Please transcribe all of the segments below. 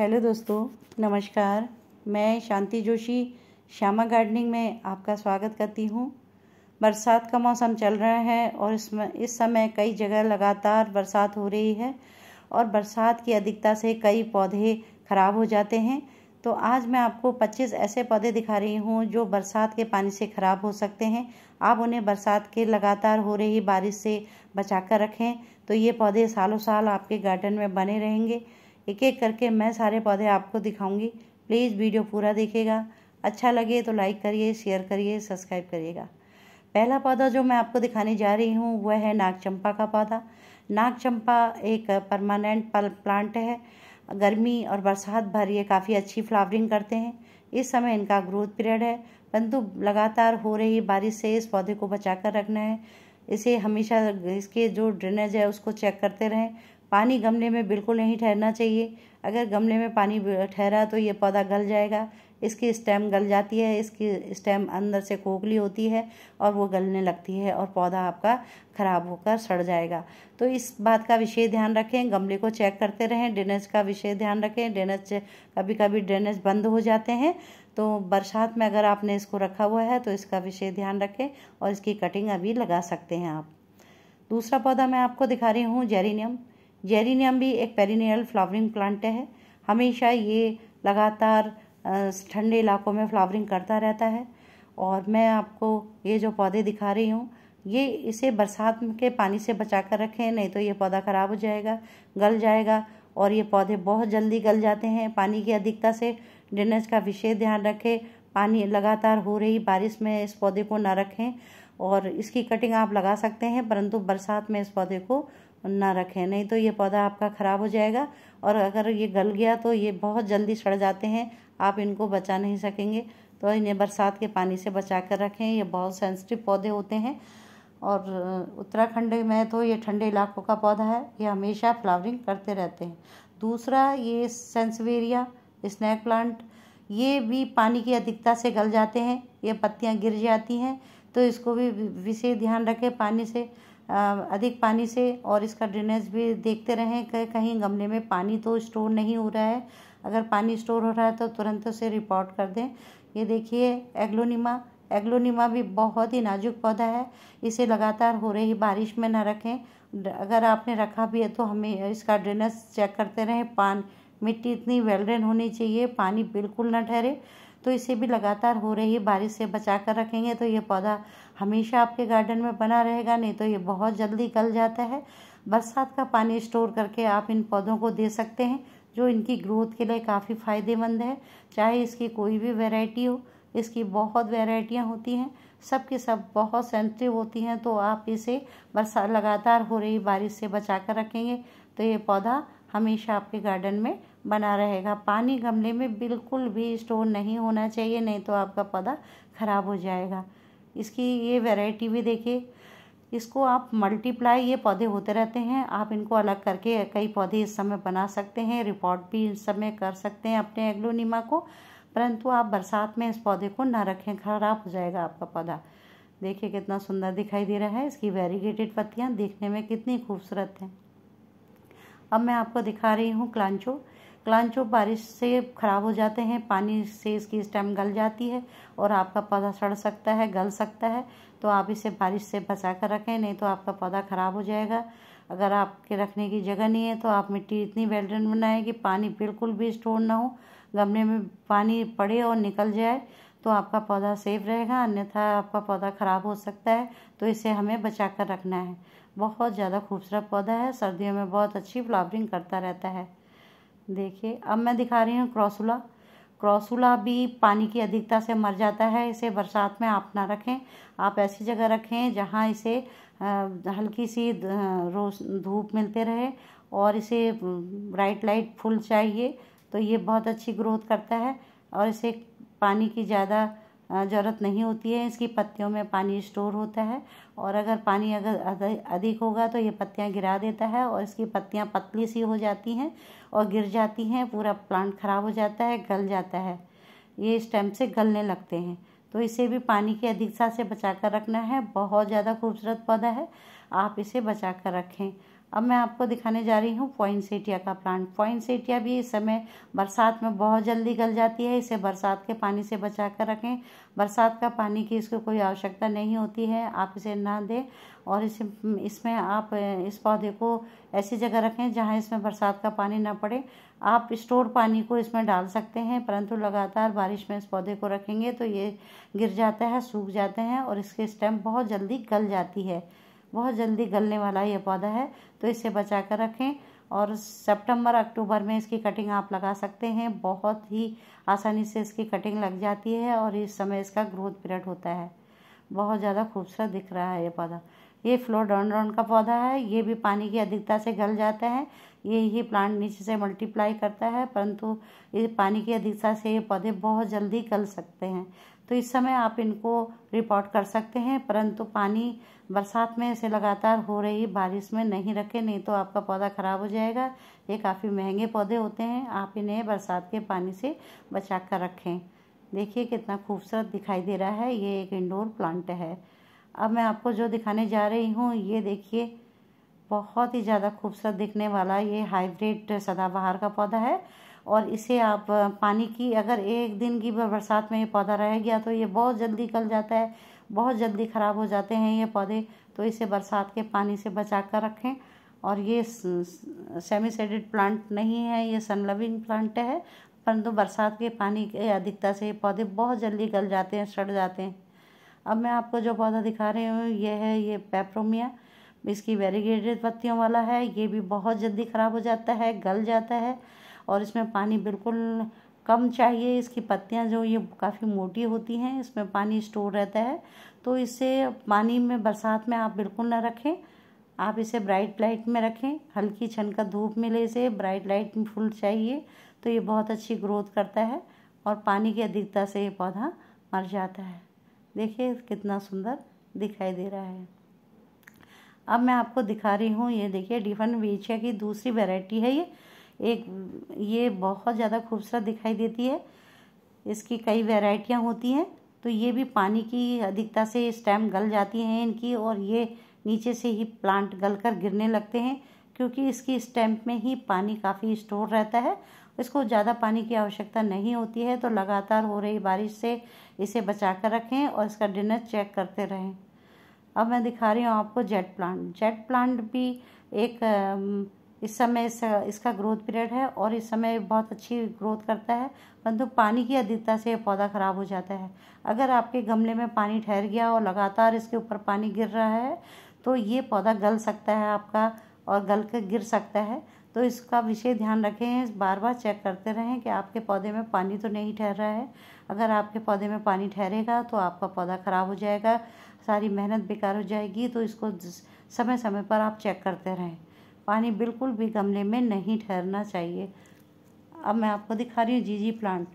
hello दोस्तों नमस्कार मैं शांति जोशी श्यामा गार्डनिंग में आपका स्वागत करती हूँ बरसात का मौसम चल रहा है और इसमें इस समय कई जगह लगातार बरसात हो रही है और बरसात की अधिकता से कई पौधे खराब हो जाते हैं तो आज मैं आपको 25 ऐसे पौधे दिखा रही हूँ जो बरसात के पानी से ख़राब हो सकते हैं आप उन्हें बरसात के लगातार हो रही बारिश से बचा कर रखें तो ये पौधे सालों साल आपके गार्डन में बने रहेंगे एक एक करके मैं सारे पौधे आपको दिखाऊंगी प्लीज़ वीडियो पूरा देखेगा अच्छा लगे तो लाइक करिए शेयर करिए सब्सक्राइब करिएगा पहला पौधा जो मैं आपको दिखाने जा रही हूँ वह है नाग चंपा का पौधा नाग चंपा एक परमानेंट प्लांट है गर्मी और बरसात भर ये काफ़ी अच्छी फ्लावरिंग करते हैं इस समय इनका ग्रोथ पीरियड है परंतु लगातार हो रही बारिश से इस पौधे को बचा कर रखना है इसे हमेशा इसके जो ड्रेनेज है उसको चेक करते रहें पानी गमले में बिल्कुल नहीं ठहरना चाहिए अगर गमले में पानी ठहरा तो ये पौधा गल जाएगा इसकी स्टेम गल जाती है इसकी स्टेम अंदर से खोखली होती है और वो गलने लगती है और पौधा आपका ख़राब होकर सड़ जाएगा तो इस बात का विशेष ध्यान रखें गमले को चेक करते रहें ड्रेनेज का विशेष ध्यान रखें ड्रेनेज कभी कभी ड्रेनेज बंद हो जाते हैं तो बरसात में अगर आपने इसको रखा हुआ है तो इसका विशेष ध्यान रखें और इसकी कटिंग अभी लगा सकते हैं आप दूसरा पौधा मैं आपको दिखा रही हूँ जेरिनियम जेरिनियम भी एक पेरिनियल फ्लावरिंग प्लांट है हमेशा ये लगातार ठंडे इलाकों में फ्लावरिंग करता रहता है और मैं आपको ये जो पौधे दिखा रही हूँ ये इसे बरसात के पानी से बचा कर रखें नहीं तो ये पौधा ख़राब हो जाएगा गल जाएगा और ये पौधे बहुत जल्दी गल जाते हैं पानी की अधिकता से ड्रेनेज का विशेष ध्यान रखें पानी लगातार हो रही बारिश में इस पौधे को ना रखें और इसकी कटिंग आप लगा सकते हैं परंतु बरसात में इस पौधे को ना रखें नहीं तो ये पौधा आपका ख़राब हो जाएगा और अगर ये गल गया तो ये बहुत जल्दी सड़ जाते हैं आप इनको बचा नहीं सकेंगे तो इन्हें बरसात के पानी से बचा कर रखें ये बहुत सेंसिटिव पौधे होते हैं और उत्तराखंड में तो ये ठंडे इलाकों का पौधा है ये हमेशा फ्लावरिंग करते रहते हैं दूसरा ये सेंसवेरिया स्नैक प्लांट ये भी पानी की अधिकता से गल जाते हैं ये पत्तियाँ गिर जाती हैं तो इसको भी विशेष ध्यान रखें पानी से अधिक पानी से और इसका ड्रेनेज भी देखते रहें कि कहीं गमले में पानी तो स्टोर नहीं हो रहा है अगर पानी स्टोर हो रहा है तो तुरंत उसे रिपोर्ट कर दें ये देखिए एग्लोनिमा एग्लोनिमा भी बहुत ही नाजुक पौधा है इसे लगातार हो रही बारिश में ना रखें अगर आपने रखा भी है तो हमें इसका ड्रेनेज चेक करते रहें पान मिट्टी इतनी वेल ड्रेन होनी चाहिए पानी बिल्कुल ना ठहरे तो इसे भी लगातार हो रही बारिश से बचा कर रखेंगे तो ये पौधा हमेशा आपके गार्डन में बना रहेगा नहीं तो ये बहुत जल्दी गल जाता है बरसात का पानी स्टोर करके आप इन पौधों को दे सकते हैं जो इनकी ग्रोथ के लिए काफ़ी फ़ायदेमंद है चाहे इसकी कोई भी वेराइटी हो इसकी बहुत वेराइटियाँ होती हैं सब के सब बहुत सेंसिटिव होती हैं तो आप इसे बरसा लगातार हो रही बारिश से बचा कर रखेंगे तो ये पौधा हमेशा आपके गार्डन में बना रहेगा पानी गमले में बिल्कुल भी स्टोर नहीं होना चाहिए नहीं तो आपका पौधा ख़राब हो जाएगा इसकी ये वेराइटी भी देखिए इसको आप मल्टीप्लाई ये पौधे होते रहते हैं आप इनको अलग करके कई पौधे इस समय बना सकते हैं रिपोर्ट भी इस समय कर सकते हैं अपने एग्लोनीमा को परंतु आप बरसात में इस पौधे को ना रखें खराब हो जाएगा आपका पौधा देखिए कितना सुंदर दिखाई दे रहा है इसकी वेरीगेटेड पत्तियाँ देखने में कितनी खूबसूरत हैं अब मैं आपको दिखा रही हूँ क्लांचो क्लंच बारिश से ख़राब हो जाते हैं पानी से इसकी स्टेम गल जाती है और आपका पौधा सड़ सकता है गल सकता है तो आप इसे बारिश से बचा कर रखें नहीं तो आपका पौधा ख़राब हो जाएगा अगर आपके रखने की जगह नहीं है तो आप मिट्टी इतनी वेल बनाएं कि पानी बिल्कुल भी स्टोर ना हो गमले में पानी पड़े और निकल जाए तो आपका पौधा सेफ रहेगा अन्यथा आपका पौधा ख़राब हो सकता है तो इसे हमें बचा कर रखना है बहुत ज़्यादा खूबसूरत पौधा है सर्दियों में बहुत अच्छी फ्लावरिंग करता रहता है देखिए अब मैं दिखा रही हूँ क्रॉसुला क्रॉसुला भी पानी की अधिकता से मर जाता है इसे बरसात में आप ना रखें आप ऐसी जगह रखें जहाँ इसे हल्की सी रोश धूप मिलते रहे और इसे ब्राइट लाइट फूल चाहिए तो ये बहुत अच्छी ग्रोथ करता है और इसे पानी की ज़्यादा ज़रूरत नहीं होती है इसकी पत्तियों में पानी स्टोर होता है और अगर पानी अगर अधिक होगा तो ये पत्तियाँ गिरा देता है और इसकी पत्तियाँ पतली सी हो जाती हैं और गिर जाती हैं पूरा प्लांट ख़राब हो जाता है गल जाता है ये स्टेम से गलने लगते हैं तो इसे भी पानी की अधिकता से बचा कर रखना है बहुत ज़्यादा खूबसूरत पौधा है आप इसे बचा कर रखें अब मैं आपको दिखाने जा रही हूँ पॉइंटसेटिया का प्लांट पॉइंटसेटिया भी इस समय बरसात में बहुत जल्दी गल जाती है इसे बरसात के पानी से बचा कर रखें बरसात का पानी की इसको कोई आवश्यकता नहीं होती है आप इसे ना दें और इसे इसमें आप इस पौधे को ऐसी जगह रखें जहाँ इसमें बरसात का पानी ना पड़े आप स्टोर पानी को इसमें डाल सकते हैं परंतु लगातार बारिश में इस पौधे को रखेंगे तो ये गिर जाता है सूख जाते हैं और इसके स्टेम बहुत जल्दी गल जाती है बहुत जल्दी गलने वाला ये पौधा है तो इसे बचा कर रखें और सितंबर अक्टूबर में इसकी कटिंग आप लगा सकते हैं बहुत ही आसानी से इसकी कटिंग लग जाती है और इस समय इसका ग्रोथ पीरियड होता है बहुत ज़्यादा खूबसूरत दिख रहा है ये पौधा ये फ्लोर डाउन का पौधा है ये भी पानी की अधिकता से गल जाता है ये ही प्लांट नीचे से मल्टीप्लाई करता है परंतु ये पानी की अधिकता से ये पौधे बहुत जल्दी गल सकते हैं तो इस समय आप इनको रिपोर्ट कर सकते हैं परंतु पानी बरसात में से लगातार हो रही बारिश में नहीं रखें नहीं तो आपका पौधा ख़राब हो जाएगा ये काफ़ी महंगे पौधे होते हैं आप इन्हें बरसात के पानी से बचा कर रखें देखिए कितना खूबसूरत दिखाई दे रहा है ये एक इंडोर प्लांट है अब मैं आपको जो दिखाने जा रही हूँ ये देखिए बहुत ही ज़्यादा खूबसूरत दिखने वाला ये हाइब्रिड सदाबहार का पौधा है और इसे आप पानी की अगर एक दिन की बरसात में ये पौधा रह गया तो ये बहुत जल्दी गल जाता है बहुत जल्दी ख़राब हो जाते हैं ये पौधे तो इसे बरसात के पानी से बचा कर रखें और ये सेमी सेडेड प्लांट नहीं है ये सन लविंग प्लांट है परंतु बरसात के पानी की अधिकता से ये पौधे बहुत जल्दी गल जाते हैं सड़ जाते हैं अब मैं आपको जो पौधा दिखा रही हूँ ये है ये पेप्रोमिया इसकी वेरीगेटेड पत्तियों वाला है ये भी बहुत जल्दी ख़राब हो जाता है गल जाता है और इसमें पानी बिल्कुल कम चाहिए इसकी पत्तियाँ जो ये काफ़ी मोटी होती हैं इसमें पानी स्टोर रहता है तो इसे पानी में बरसात में आप बिल्कुल ना रखें आप इसे ब्राइट लाइट में रखें हल्की छनका धूप मिले इसे ब्राइट लाइट में फूल चाहिए तो ये बहुत अच्छी ग्रोथ करता है और पानी की अधिकता से ये पौधा मर जाता है देखिए कितना सुंदर दिखाई दे रहा है अब मैं आपको दिखा रही हूँ ये देखिए डिफन वेचिया की दूसरी वेराइटी है ये एक ये बहुत ज़्यादा खूबसूरत दिखाई देती है इसकी कई वेराइटियाँ होती हैं तो ये भी पानी की अधिकता से स्टेम गल जाती हैं इनकी और ये नीचे से ही प्लांट गल कर गिरने लगते हैं क्योंकि इसकी स्टैम्प में ही पानी काफ़ी स्टोर रहता है इसको ज़्यादा पानी की आवश्यकता नहीं होती है तो लगातार हो रही बारिश से इसे बचा कर रखें और इसका डिनर चेक करते रहें अब मैं दिखा रही हूँ आपको जेट प्लांट जेट प्लांट भी एक इस समय इस, इसका ग्रोथ पीरियड है और इस समय बहुत अच्छी ग्रोथ करता है परंतु पानी की अधिकता से पौधा ख़राब हो जाता है अगर आपके गमले में पानी ठहर गया और लगातार इसके ऊपर पानी गिर रहा है तो ये पौधा गल सकता है आपका और गल कर गिर सकता है तो इसका विशेष ध्यान रखें बार बार चेक करते रहें कि आपके पौधे में पानी तो नहीं ठहर रहा है अगर आपके पौधे में पानी ठहरेगा तो आपका पौधा ख़राब हो जाएगा सारी मेहनत बेकार हो जाएगी तो इसको समय समय पर आप चेक करते रहें पानी बिल्कुल भी गमले में नहीं ठहरना चाहिए अब मैं आपको दिखा रही हूँ जीजी प्लांट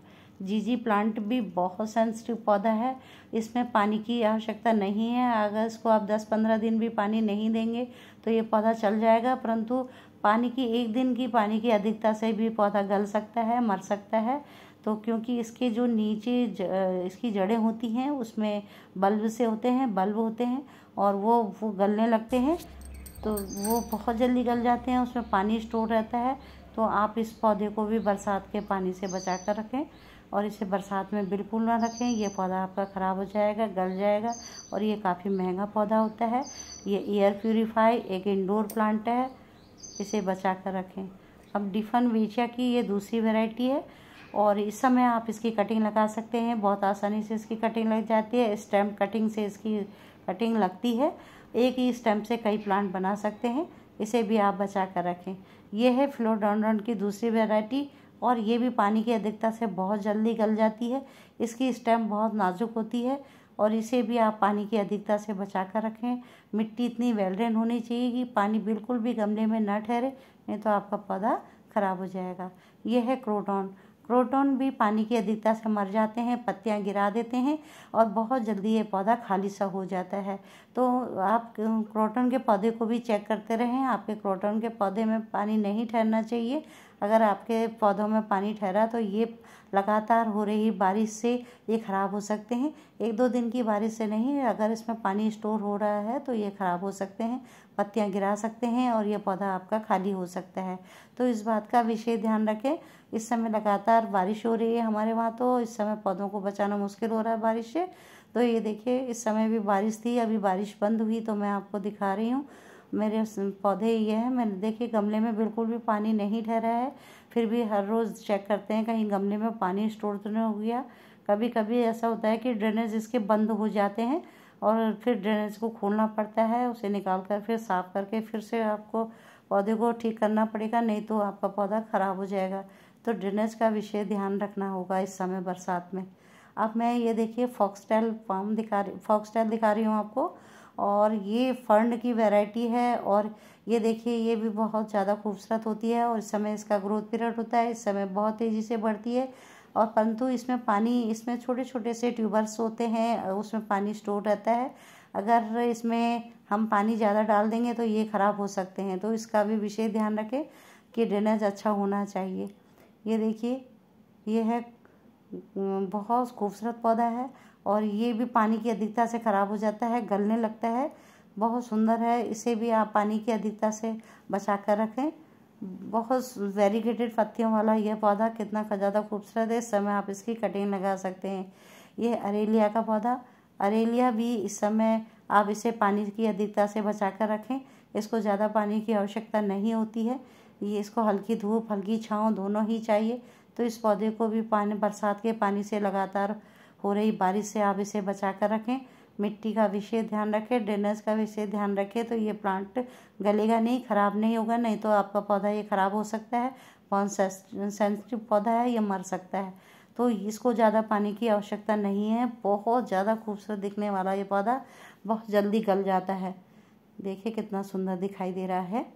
जीजी प्लांट भी बहुत सेंसिटिव पौधा है इसमें पानी की आवश्यकता नहीं है अगर इसको आप 10-15 दिन भी पानी नहीं देंगे तो ये पौधा चल जाएगा परंतु पानी की एक दिन की पानी की अधिकता से भी पौधा गल सकता है मर सकता है तो क्योंकि इसके जो नीचे ज, इसकी जड़ें होती हैं उसमें बल्ब से होते हैं बल्ब होते हैं और वो वो गलने लगते हैं तो वो बहुत जल्दी गल जाते हैं उसमें पानी स्टोर रहता है तो आप इस पौधे को भी बरसात के पानी से बचा कर रखें और इसे बरसात में बिल्कुल ना रखें ये पौधा आपका ख़राब हो जाएगा गल जाएगा और ये काफ़ी महंगा पौधा होता है ये एयर प्योरीफाई एक इंडोर प्लांट है इसे बचा कर रखें अब डिफन वीचिया की ये दूसरी वेराइटी है और इस समय आप इसकी कटिंग लगा सकते हैं बहुत आसानी से इसकी कटिंग लग जाती है स्टैम्प कटिंग से इसकी कटिंग लगती है एक ही स्टेम से कई प्लांट बना सकते हैं इसे भी आप बचा कर रखें यह है फ्लोडोंड्रन की दूसरी वेराइटी और ये भी पानी की अधिकता से बहुत जल्दी गल जाती है इसकी स्टेम बहुत नाजुक होती है और इसे भी आप पानी की अधिकता से बचा कर रखें मिट्टी इतनी वेलड्रेन होनी चाहिए कि पानी बिल्कुल भी गमले में न ठहरे नहीं तो आपका पौधा ख़राब हो जाएगा यह है क्रोटॉन प्रोटॉन भी पानी की अधिकता से मर जाते हैं पत्तियां गिरा देते हैं और बहुत जल्दी ये पौधा खाली सा हो जाता है तो आप क्रोटन के पौधे को भी चेक करते रहें आपके क्रोटन के पौधे में पानी नहीं ठहरना चाहिए अगर आपके पौधों में पानी ठहरा तो ये लगातार हो रही बारिश से ये ख़राब हो सकते हैं एक दो दिन की बारिश से नहीं अगर इसमें पानी स्टोर हो रहा है तो ये ख़राब हो सकते हैं पत्तियाँ गिरा सकते हैं और ये पौधा आपका खाली हो सकता है तो इस बात का विशेष ध्यान रखें इस समय लगातार बारिश हो रही है हमारे वहाँ तो इस समय पौधों को बचाना मुश्किल हो रहा है बारिश से तो ये देखिए इस समय भी बारिश थी अभी बारिश बंद हुई तो मैं आपको दिखा रही हूँ मेरे पौधे ये हैं मैंने देखे गमले में बिल्कुल भी पानी नहीं ठहरा है फिर भी हर रोज़ चेक करते हैं कहीं गमले में पानी स्टोर तो नहीं हो गया कभी कभी ऐसा होता है कि ड्रेनेज इसके बंद हो जाते हैं और फिर ड्रेनेज को खोलना पड़ता है उसे निकाल कर फिर साफ़ करके फिर से आपको पौधे को ठीक करना पड़ेगा नहीं तो आपका पौधा ख़राब हो जाएगा तो ड्रेनेज का विषय ध्यान रखना होगा इस समय बरसात में अब मैं ये देखिए फॉक्सटेल फार्म दिखा रही फॉक्सटेल दिखा रही हूँ आपको और ये फर्न की वैरायटी है और ये देखिए ये भी बहुत ज़्यादा खूबसूरत होती है और इस समय इसका ग्रोथ पीरियड होता है इस समय बहुत तेज़ी से बढ़ती है और परंतु इसमें पानी इसमें छोटे छोटे से ट्यूबर्स होते हैं उसमें पानी स्टोर रहता है अगर इसमें हम पानी ज़्यादा डाल देंगे तो ये ख़राब हो सकते हैं तो इसका भी विशेष ध्यान रखें कि ड्रेनेज अच्छा होना चाहिए ये देखिए ये है बहुत खूबसूरत पौधा है और ये भी पानी की अधिकता से ख़राब हो जाता है गलने लगता है बहुत सुंदर है इसे भी आप पानी की अधिकता से बचा कर रखें बहुत वेरीगेटेड पत्तियों वाला यह पौधा कितना ज़्यादा खूबसूरत है इस समय आप इसकी कटिंग लगा सकते हैं यह अरेलिया का पौधा अरेलिया भी इस समय आप इसे पानी की अधिकता से बचा कर रखें इसको ज़्यादा पानी की आवश्यकता नहीं होती है ये इसको हल्की धूप हल्की छाँव दोनों ही चाहिए तो इस पौधे को भी पानी बरसात के पानी से लगातार हो रही बारिश से आप इसे बचा कर रखें मिट्टी का विशेष ध्यान रखें ड्रेनेज का विशेष ध्यान रखें तो ये प्लांट गलेगा नहीं ख़राब नहीं होगा नहीं तो आपका पौधा ये ख़राब हो सकता है बहुत सेंसिटिव पौधा है ये मर सकता है तो इसको ज़्यादा पानी की आवश्यकता नहीं है बहुत ज़्यादा खूबसूरत दिखने वाला ये पौधा बहुत जल्दी गल जाता है देखिए कितना सुंदर दिखाई दे रहा है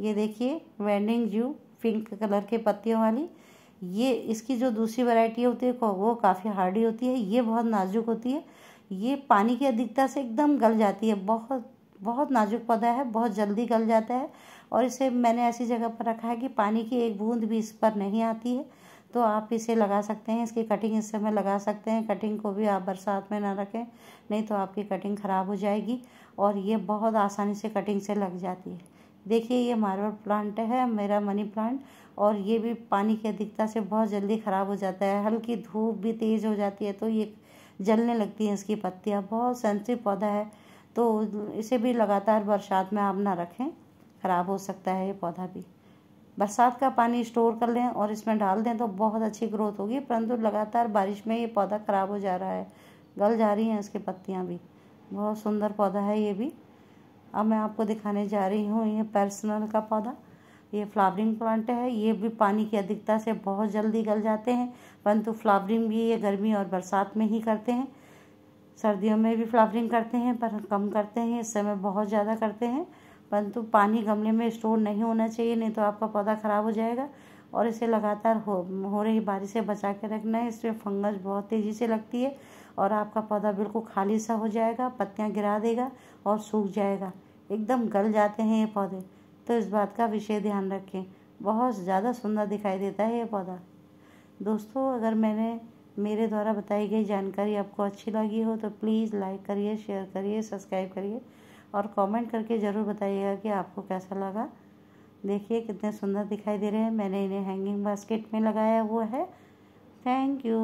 ये देखिए वेंडिंग जू पिंक कलर के पत्तियों वाली ये इसकी जो दूसरी वैरायटी होती है वो काफ़ी हार्डी होती है ये बहुत नाजुक होती है ये पानी की अधिकता से एकदम गल जाती है बहुत बहुत नाजुक पौधा है बहुत जल्दी गल जाता है और इसे मैंने ऐसी जगह पर रखा है कि पानी की एक बूंद भी इस पर नहीं आती है तो आप इसे लगा सकते हैं इसकी कटिंग इस समय लगा सकते हैं कटिंग को भी आप बरसात में ना रखें नहीं तो आपकी कटिंग ख़राब हो जाएगी और ये बहुत आसानी से कटिंग से लग जाती है देखिए ये मार्बल प्लांट है मेरा मनी प्लांट और ये भी पानी की अधिकता से बहुत जल्दी ख़राब हो जाता है हल्की धूप भी तेज़ हो जाती है तो ये जलने लगती हैं इसकी पत्तियाँ बहुत सेंसिटिव पौधा है तो इसे भी लगातार बरसात में आप ना रखें ख़राब हो सकता है ये पौधा भी बरसात का पानी स्टोर कर लें और इसमें डाल दें तो बहुत अच्छी ग्रोथ होगी परंतु लगातार बारिश में ये पौधा ख़राब हो जा रहा है गल जा रही हैं इसकी पत्तियाँ भी बहुत सुंदर पौधा है ये भी अब मैं आपको दिखाने जा रही हूँ ये पर्सनल का पौधा ये फ्लावरिंग प्लांट है ये भी पानी की अधिकता से बहुत जल्दी गल जाते हैं परंतु फ्लावरिंग भी ये गर्मी और बरसात में ही करते हैं सर्दियों में भी फ्लावरिंग करते हैं पर कम करते हैं इस समय बहुत ज़्यादा करते हैं परंतु पानी गमले में स्टोर नहीं होना चाहिए नहीं तो आपका पौधा ख़राब हो जाएगा और इसे लगातार हो हो रही बारिश से बचा के रखना है इसमें फंगस बहुत तेज़ी से लगती है और आपका पौधा बिल्कुल खाली सा हो जाएगा पत्तियाँ गिरा देगा और सूख जाएगा एकदम गल जाते हैं ये पौधे तो इस बात का विषय ध्यान रखें बहुत ज़्यादा सुंदर दिखाई देता है ये पौधा दोस्तों अगर मैंने मेरे द्वारा बताई गई जानकारी आपको अच्छी लगी हो तो प्लीज़ लाइक करिए शेयर करिए सब्सक्राइब करिए और कमेंट करके ज़रूर बताइएगा कि आपको कैसा लगा देखिए कितने सुंदर दिखाई दे रहे हैं मैंने इन्हें हैंगिंग बास्केट में लगाया हुआ है थैंक यू